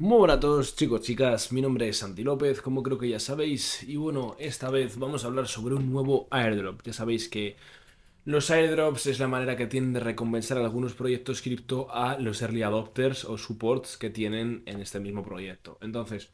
Muy buenas a todos chicos, chicas, mi nombre es Santi López, como creo que ya sabéis, y bueno, esta vez vamos a hablar sobre un nuevo airdrop. Ya sabéis que los airdrops es la manera que tienen de recompensar algunos proyectos cripto a los early adopters o supports que tienen en este mismo proyecto. Entonces,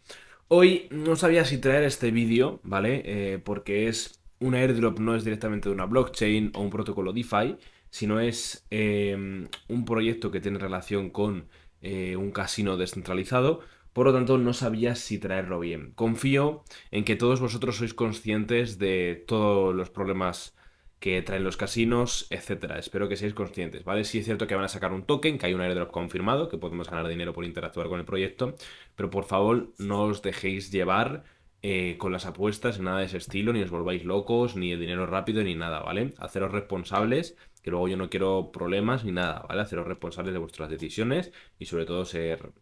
hoy no sabía si traer este vídeo, ¿vale? Eh, porque es un airdrop, no es directamente de una blockchain o un protocolo DeFi, sino es eh, un proyecto que tiene relación con eh, un casino descentralizado, por lo tanto no sabía si traerlo bien. Confío en que todos vosotros sois conscientes de todos los problemas que traen los casinos, etcétera. Espero que seáis conscientes, ¿vale? Si es cierto que van a sacar un token, que hay un airdrop confirmado, que podemos ganar dinero por interactuar con el proyecto, pero por favor no os dejéis llevar eh, con las apuestas, nada de ese estilo, ni os volváis locos, ni el dinero rápido, ni nada, ¿vale? Haceros responsables, que luego yo no quiero problemas ni nada, ¿vale? Haceros responsables de vuestras decisiones y sobre todo ser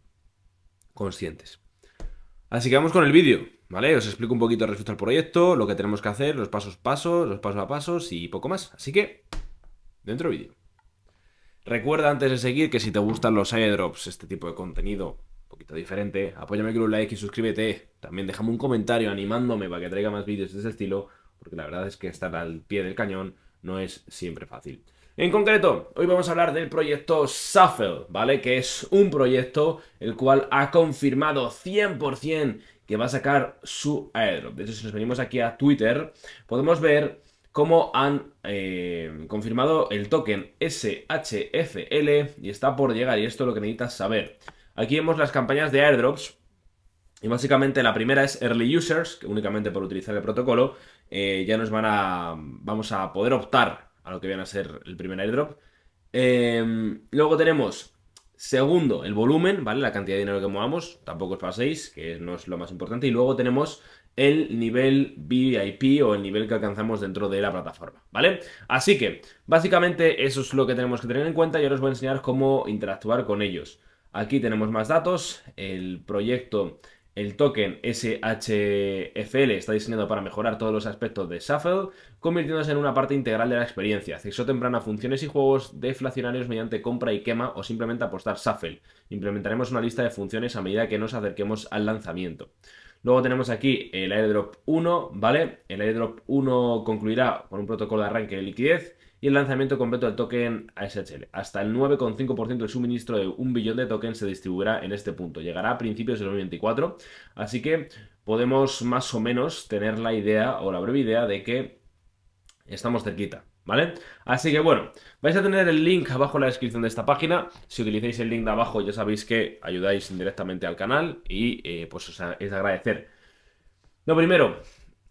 conscientes. Así que vamos con el vídeo, ¿vale? Os explico un poquito respecto al proyecto, lo que tenemos que hacer, los pasos pasos, los pasos a pasos y poco más. Así que, dentro vídeo. Recuerda antes de seguir que si te gustan los airdrops, este tipo de contenido, diferente, apóyame con un like y suscríbete. También déjame un comentario animándome para que traiga más vídeos de ese estilo, porque la verdad es que estar al pie del cañón no es siempre fácil. En concreto, hoy vamos a hablar del proyecto Shuffle, ¿vale? Que es un proyecto el cual ha confirmado 100% que va a sacar su airdrop. De hecho, si nos venimos aquí a Twitter, podemos ver cómo han eh, confirmado el token SHFL y está por llegar, y esto es lo que necesitas saber. Aquí vemos las campañas de airdrops. Y básicamente la primera es Early Users, que únicamente por utilizar el protocolo eh, ya nos van a... vamos a poder optar a lo que viene a ser el primer airdrop. Em, luego tenemos, segundo, el volumen, ¿vale? La cantidad de dinero que movamos, tampoco os paséis, que no es lo más importante. Y luego tenemos el nivel VIP o el nivel que alcanzamos dentro de la plataforma, ¿vale? Así que, básicamente eso es lo que tenemos que tener en cuenta y ahora os voy a enseñar cómo interactuar con ellos. Aquí tenemos más datos, el proyecto, el token SHFL está diseñado para mejorar todos los aspectos de Shuffle, convirtiéndose en una parte integral de la experiencia. Acceso temprano a funciones y juegos deflacionarios mediante compra y quema o simplemente apostar Shuffle. Implementaremos una lista de funciones a medida que nos acerquemos al lanzamiento. Luego tenemos aquí el airdrop 1, ¿vale? El airdrop 1 concluirá con un protocolo de arranque de liquidez y el lanzamiento completo del token ASHL. Hasta el 9,5% del suministro de un billón de tokens se distribuirá en este punto. Llegará a principios del 2024, así que podemos más o menos tener la idea o la breve idea de que estamos cerquita. ¿vale? Así que bueno, vais a tener el link abajo en la descripción de esta página. Si utilizáis el link de abajo ya sabéis que ayudáis indirectamente al canal y eh, pues os es agradecer. Lo primero,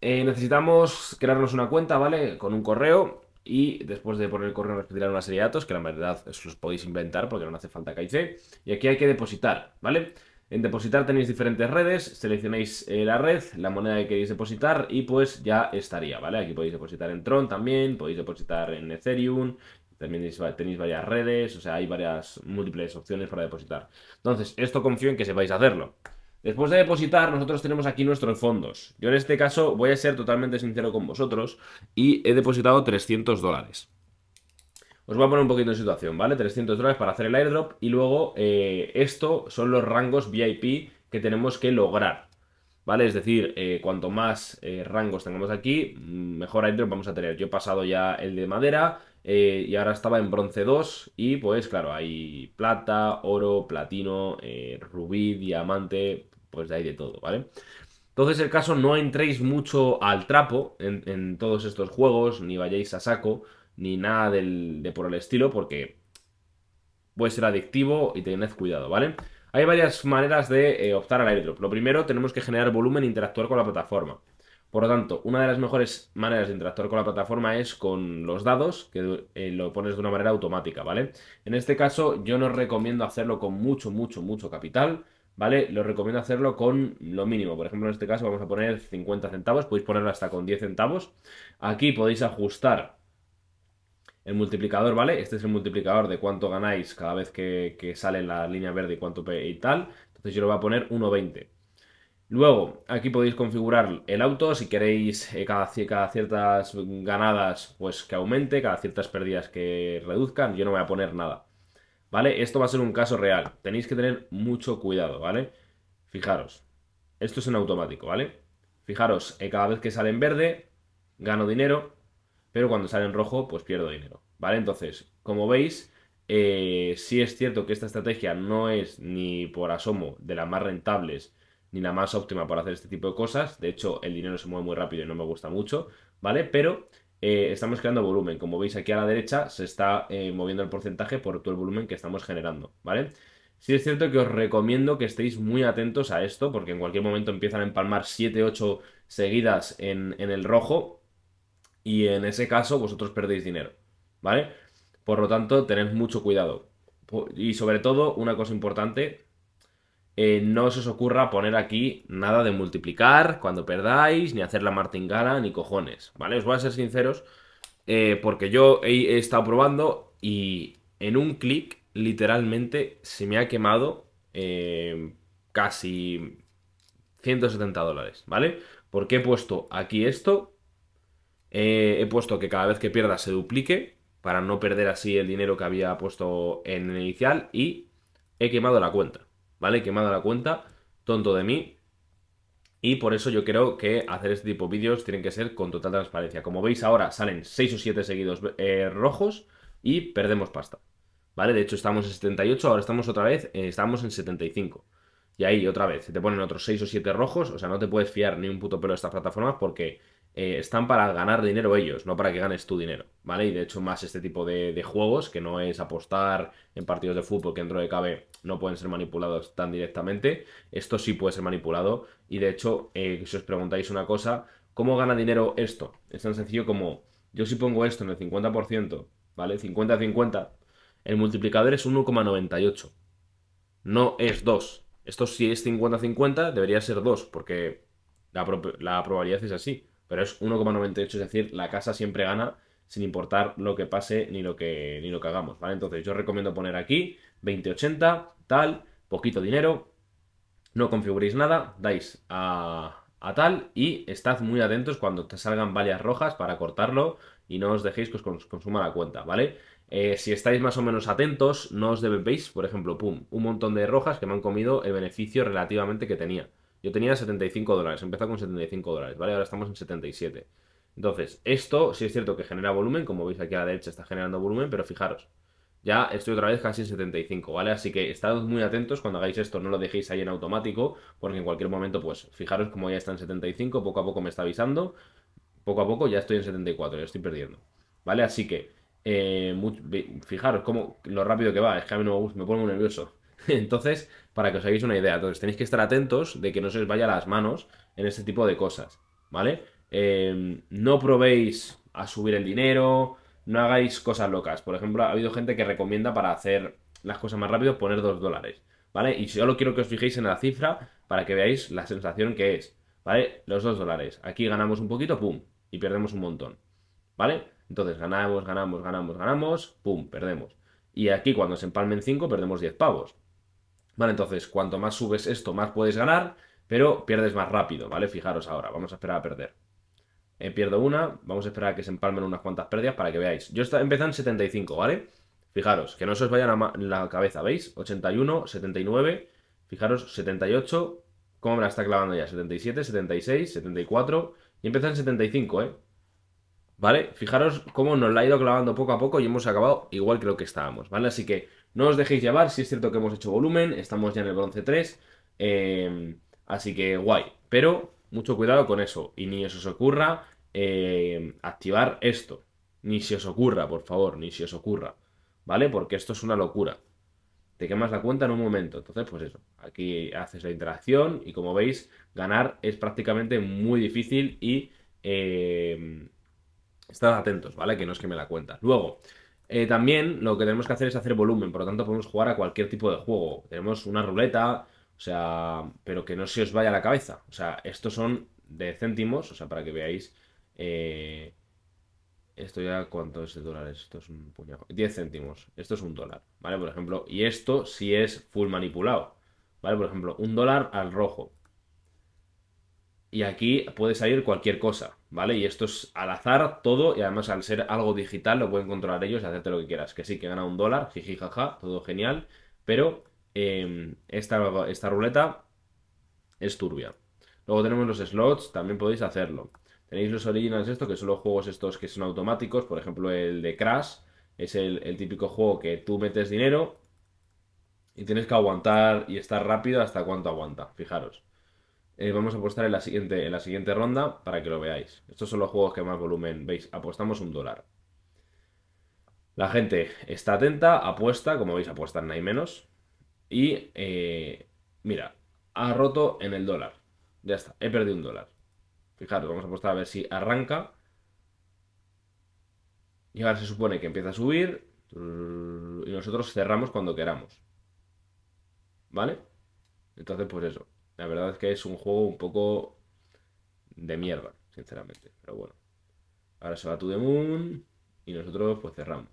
eh, necesitamos crearnos una cuenta, ¿vale? Con un correo y después de poner el correo nos pedirán una serie de datos que la verdad os los podéis inventar porque no hace falta KIC. Y aquí hay que depositar, ¿vale? vale en depositar tenéis diferentes redes, seleccionáis eh, la red, la moneda que queréis depositar y pues ya estaría, ¿vale? Aquí podéis depositar en Tron también, podéis depositar en Ethereum, también tenéis, tenéis varias redes, o sea, hay varias múltiples opciones para depositar. Entonces, esto confío en que sepáis hacerlo. Después de depositar, nosotros tenemos aquí nuestros fondos. Yo en este caso voy a ser totalmente sincero con vosotros y he depositado 300 dólares. Os voy a poner un poquito en situación, ¿vale? 300 dólares para hacer el airdrop y luego eh, esto son los rangos VIP que tenemos que lograr, ¿vale? Es decir, eh, cuanto más eh, rangos tengamos aquí, mm, mejor airdrop vamos a tener. Yo he pasado ya el de madera y ahora estaba en bronce 2 y pues claro, hay plata, oro, platino, rubí, diamante, pues de ahí de todo, ¿vale? Entonces el caso no entréis mucho al trapo en todos estos juegos, ni vayáis a saco, ni nada de por el estilo, porque puede ser adictivo y tened cuidado, ¿vale? Hay varias maneras de eh, optar al airdrop. Lo primero, tenemos que generar volumen e interactuar con la plataforma. Por lo tanto, una de las mejores maneras de interactuar con la plataforma es con los dados, que eh, lo pones de una manera automática, ¿vale? En este caso, yo no recomiendo hacerlo con mucho, mucho, mucho capital, ¿vale? Lo recomiendo hacerlo con lo mínimo. Por ejemplo, en este caso vamos a poner 50 centavos, podéis ponerlo hasta con 10 centavos. Aquí podéis ajustar el multiplicador, ¿vale? Este es el multiplicador de cuánto ganáis cada vez que, sale la línea verde y cuánto y tal. Entonces yo lo voy a poner 1,20. Luego, aquí podéis configurar el auto, si queréis eh, cada, ciertas ganadas pues que aumente, cada ciertas pérdidas que reduzcan, yo no voy a poner nada. ¿Vale? Esto va a ser un caso real, tenéis que tener mucho cuidado, ¿vale? Fijaros, esto es en automático, ¿vale? Fijaros, eh, cada vez que sale en verde, gano dinero, pero cuando sale en rojo, pues pierdo dinero, ¿vale? Entonces, como veis, eh, sí es cierto que esta estrategia no es ni por asomo de las más rentables ni la más óptima para hacer este tipo de cosas, de hecho el dinero se mueve muy rápido y no me gusta mucho, ¿vale? Pero eh, estamos creando volumen, como veis aquí a la derecha se está eh, moviendo el porcentaje por todo el volumen que estamos generando, ¿vale? Sí es cierto que os recomiendo que estéis muy atentos a esto, porque en cualquier momento empiezan a empalmar 7, 8 seguidas en, en el rojo y en ese caso vosotros perdéis dinero, ¿vale? Por lo tanto, tened mucho cuidado. Y sobre todo, una cosa importante, eh, no os os ocurra poner aquí nada de multiplicar cuando perdáis, ni hacer la martingala, ni cojones, ¿vale? Os voy a ser sinceros, eh, porque yo he, estado probando y en un clic, literalmente, se me ha quemado eh, casi 170 dólares, ¿vale? Porque he puesto aquí esto eh, he puesto que cada vez que pierda se duplique para no perder así el dinero que había puesto en el inicial y he quemado la cuenta, ¿vale? He quemado la cuenta, tonto de mí. Y por eso yo creo que hacer este tipo de vídeos tienen que ser con total transparencia. Como veis ahora salen 6 o 7 seguidos eh, rojos y perdemos pasta. ¿Vale? De hecho estamos en 78, ahora estamos otra vez, eh, estamos en 75. Y ahí otra vez, te ponen otros 6 o 7 rojos, o sea, no te puedes fiar ni un puto pelo de estas plataformas porque eh, están para ganar dinero ellos, no para que ganes tu dinero, ¿vale? Y de hecho más este tipo de, juegos, que no es apostar en partidos de fútbol que dentro de cabe no pueden ser manipulados tan directamente, esto sí puede ser manipulado y de hecho, eh, si os preguntáis una cosa, ¿cómo gana dinero esto? Es tan sencillo como yo si pongo esto en el 50%, ¿vale? 50-50, el multiplicador es 1,98, no es 2. Esto si es 50-50 debería ser 2, porque la probabilidad es así pero es 1,98, es decir, la casa siempre gana sin importar lo que pase ni lo que, ni lo que hagamos, ¿vale? Entonces yo recomiendo poner aquí 2080, tal, poquito dinero, no configuréis nada, dais a, tal y estad muy atentos cuando te salgan varias rojas para cortarlo y no os dejéis que os consuma la cuenta, ¿vale? Eh, si estáis más o menos atentos, no os debéis, por ejemplo, pum, un montón de rojas que me han comido el beneficio relativamente que tenía. Yo tenía 75 dólares, empezó con 75 dólares, ¿vale? Ahora estamos en 77. Entonces, esto sí es cierto que genera volumen, como veis aquí a la derecha está generando volumen, pero fijaros, ya estoy otra vez casi en 75, ¿vale? Así que estad muy atentos cuando hagáis esto, no lo dejéis ahí en automático, porque en cualquier momento, pues fijaros como ya está en 75, poco a poco me está avisando, poco a poco ya estoy en 74, ya estoy perdiendo, ¿vale? Así que, eh, fijaros cómo, lo rápido que va, es que a mí me me pongo nervioso. Entonces, para que os hagáis una idea, tenéis que estar atentos de que no se os vaya las manos en este tipo de cosas, ¿vale? Em, no probéis a subir el dinero, no hagáis cosas locas. Por ejemplo, ha habido gente que recomienda para hacer las cosas más rápido poner 2 dólares, ¿vale? Y solo quiero que os fijéis en la cifra para que veáis la sensación que es, ¿vale? Los 2 dólares. Aquí ganamos un poquito, pum, y perdemos un montón, ¿vale? Entonces ganamos, ganamos, ganamos, ganamos, pum, perdemos. Y aquí cuando se empalmen 5 perdemos 10 pavos. ¿Vale? Entonces, cuanto más subes esto, más puedes ganar, pero pierdes más rápido, ¿vale? Fijaros ahora, vamos a esperar a perder. Eh, pierdo una, vamos a esperar a que se empalmen unas cuantas pérdidas para que veáis. Yo está, empecé en 75, ¿vale? Fijaros, que no se os vaya en la cabeza, ¿veis? 81, 79, fijaros, 78, ¿cómo me la está clavando ya? 77, 76, 74 y empecé en 75, ¿eh? ¿Vale? Fijaros cómo nos la ha ido clavando poco a poco y hemos acabado igual que lo que estábamos, ¿vale? Así que no os dejéis llevar, si es cierto que hemos hecho volumen, estamos ya en el bronce 3, em, así que guay, pero mucho cuidado con eso y ni os, os ocurra em, activar esto, ni se os ocurra, por favor, ni se os ocurra, ¿vale? Porque esto es una locura. Te quemas la cuenta en un momento, entonces pues eso, aquí haces la interacción y como veis, ganar es prácticamente muy difícil y... Em, Estad atentos, ¿vale? Que no es que me la cuenta. Luego, eh, también lo que tenemos que hacer es hacer volumen, por lo tanto podemos jugar a cualquier tipo de juego. Tenemos una ruleta, o sea, pero que no se os vaya la cabeza. O sea, estos son de céntimos, o sea, para que veáis... Eh, esto ya, ¿cuánto es de dólares? Esto es un puñado. 10 céntimos. Esto es un dólar, ¿vale? Por ejemplo. Y esto sí es full manipulado, ¿vale? Por ejemplo, un dólar al rojo. Y aquí puede salir cualquier cosa, ¿vale? Y esto es al azar todo y además al ser algo digital lo pueden controlar ellos y hacerte lo que quieras. Que sí, que gana un dólar, jiji, jaja, todo genial, pero em, esta, esta ruleta es turbia. Luego tenemos los slots, también podéis hacerlo. Tenéis los originals esto, que son los juegos estos que son automáticos, por ejemplo el de Crash, es el, el típico juego que tú metes dinero y tienes que aguantar y estar rápido hasta cuánto aguanta, fijaros. Eh, vamos a apostar en la, siguiente, en la siguiente ronda para que lo veáis. Estos son los juegos que más volumen veis. Apostamos un dólar. La gente está atenta, apuesta, como veis apuestan no hay menos. Y eh, mira, ha roto en el dólar. Ya está, he perdido un dólar. Fijaros, vamos a apostar a ver si arranca. Y ahora se supone que empieza a subir. Y nosotros cerramos cuando queramos. ¿Vale? Entonces, pues eso. La verdad es que es un juego un poco de mierda, sinceramente. Pero bueno. Ahora se va To The Moon y nosotros pues cerramos.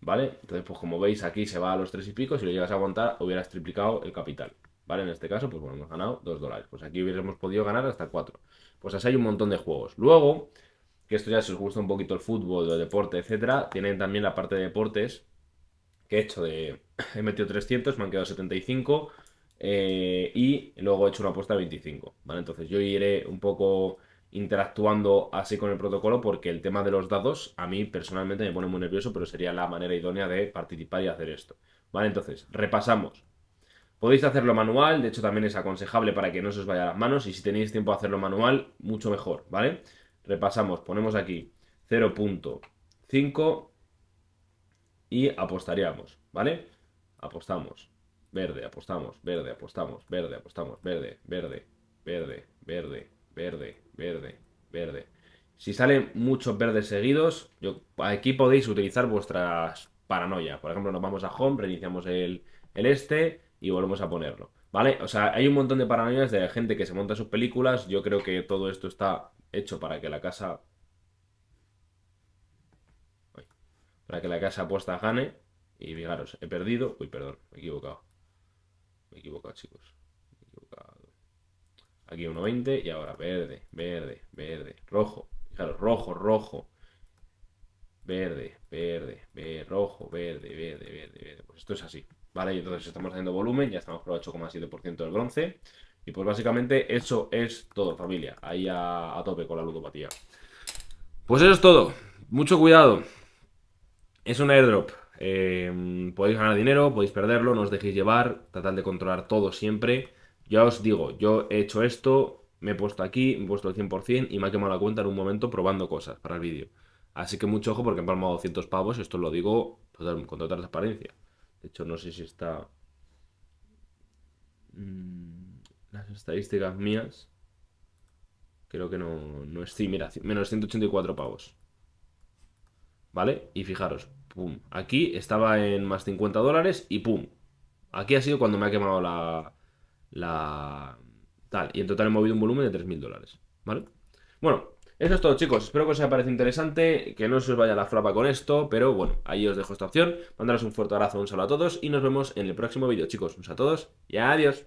¿Vale? Entonces, pues como veis, aquí se va a los tres y pico. Si lo llegas a aguantar, hubieras triplicado el capital. ¿Vale? En este caso, pues bueno, hemos ganado 2 dólares. Pues aquí hubiéramos podido ganar hasta 4. Pues así hay un montón de juegos. Luego, que esto ya si os gusta un poquito el fútbol, el deporte, etcétera, tienen también la parte de deportes, que he hecho de... He metido 300, me han quedado 75 eh, y luego he hecho una apuesta de 25, ¿vale? Entonces yo iré un poco interactuando así con el protocolo porque el tema de los dados a mí personalmente me pone muy nervioso, pero sería la manera idónea de participar y hacer esto. Vale, entonces, repasamos. Podéis hacerlo manual, de hecho también es aconsejable para que no se os vaya a las manos y si tenéis tiempo de hacerlo manual, mucho mejor, ¿vale? Repasamos, ponemos aquí 0.5 y apostaríamos, ¿vale? Apostamos. Verde, apostamos, verde, apostamos, verde, apostamos, verde, verde, verde, verde, verde, verde, verde. Si salen muchos verdes seguidos, aquí podéis utilizar vuestras paranoias. Por ejemplo, nos vamos a home, reiniciamos el, el este y volvemos a ponerlo. ¿Vale? O sea, hay un montón de paranoias de gente que se monta sus películas. Yo creo que todo esto está hecho para que la casa que la casa apuesta gane. Y fijaros, he perdido. Uy, perdón, me he equivocado. Me he equivocado, chicos. Me he equivocado. Aquí 1.20 y ahora verde, verde, verde, rojo. Fijaros, rojo, rojo. Verde, verde, verde, rojo, verde, verde, verde, verde. Pues esto es así. Vale, y entonces estamos haciendo volumen, ya estamos por 8,7% del bronce. Y pues básicamente eso es todo, familia. Ahí a tope con la ludopatía. Pues eso es todo. Mucho cuidado. Es un airdrop. Em, podéis ganar dinero, podéis perderlo, no os dejéis llevar, tratad de controlar todo siempre. Ya os digo, yo he hecho esto, me he puesto aquí, me he puesto el 100% y me ha quemado la cuenta en un momento probando cosas para el vídeo. Así que mucho ojo porque han palmado 200 pavos, esto lo digo con toda transparencia. De hecho, no sé si está... Mm, las estadísticas mías... Creo que no, no es... Sí, mira, menos 184 pavos. ¿Vale? Y fijaros, pum. Aquí estaba en más 50 dólares y pum. Aquí ha sido cuando me ha quemado la. Tal. Y en total he movido un volumen de 3.000 dólares. ¿Vale? Bueno, eso es todo, chicos. Espero que os haya parecido interesante, que no se os vaya la flapa con esto, pero bueno, ahí os dejo esta opción. Mandaros un fuerte abrazo, un saludo a todos y nos vemos en el próximo vídeo, chicos. Un saludo a todos y adiós.